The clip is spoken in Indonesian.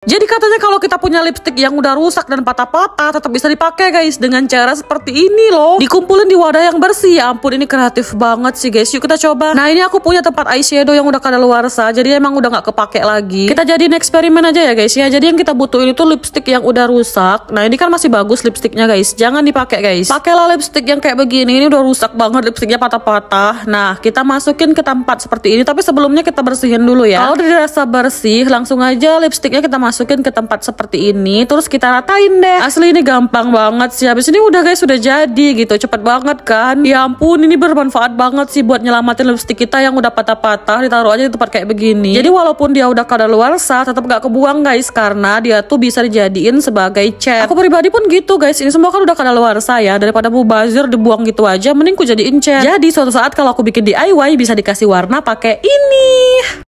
Jadi katanya kalau kita punya lipstick yang udah rusak dan patah-patah tetap bisa dipakai guys dengan cara seperti ini loh. Dikumpulin di wadah yang bersih. Ya ampun ini kreatif banget sih guys. Yuk kita coba. Nah ini aku punya tempat eyeshadow yang udah kadaluarsa. Jadi emang udah nggak kepake lagi. Kita jadiin eksperimen aja ya guys ya. Jadi yang kita butuhin itu lipstick yang udah rusak. Nah ini kan masih bagus lipstiknya guys. Jangan dipakai guys. Pakailah lipstick yang kayak begini. Ini udah rusak banget lipstiknya patah-patah. Nah kita masukin ke tempat seperti ini. Tapi sebelumnya kita bersihin dulu ya. Kalau dirasa bersih langsung aja lipstiknya kita masukin masukin ke tempat seperti ini terus kita ratain deh asli ini gampang banget sih habis ini udah guys sudah jadi gitu cepet banget kan ya ampun ini bermanfaat banget sih buat nyelamatin lipstick kita yang udah patah-patah ditaruh aja di tempat kayak begini jadi walaupun dia udah luar sah tetap gak kebuang guys karena dia tuh bisa dijadiin sebagai cat aku pribadi pun gitu guys ini semua kan udah luar sah ya daripada mubazir dibuang gitu aja mending ku jadiin cat jadi suatu saat kalau aku bikin DIY bisa dikasih warna pakai ini